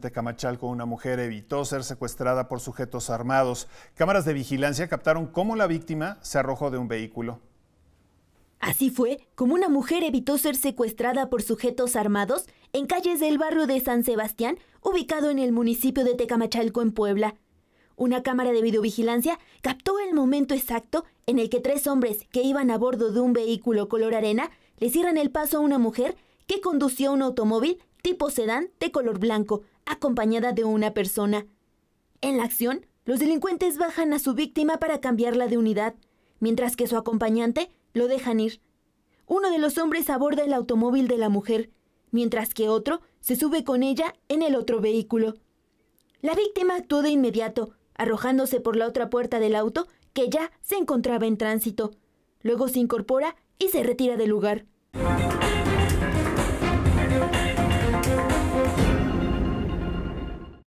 Tecamachalco, una mujer evitó ser secuestrada por sujetos armados. Cámaras de vigilancia captaron cómo la víctima se arrojó de un vehículo. Así fue como una mujer evitó ser secuestrada por sujetos armados en calles del barrio de San Sebastián, ubicado en el municipio de Tecamachalco, en Puebla. Una cámara de videovigilancia captó el momento exacto en el que tres hombres que iban a bordo de un vehículo color arena le cierran el paso a una mujer que conducía un automóvil tipo sedán de color blanco, acompañada de una persona. En la acción, los delincuentes bajan a su víctima para cambiarla de unidad, mientras que su acompañante lo dejan ir. Uno de los hombres aborda el automóvil de la mujer, mientras que otro se sube con ella en el otro vehículo. La víctima actúa de inmediato, arrojándose por la otra puerta del auto que ya se encontraba en tránsito. Luego se incorpora y se retira del lugar.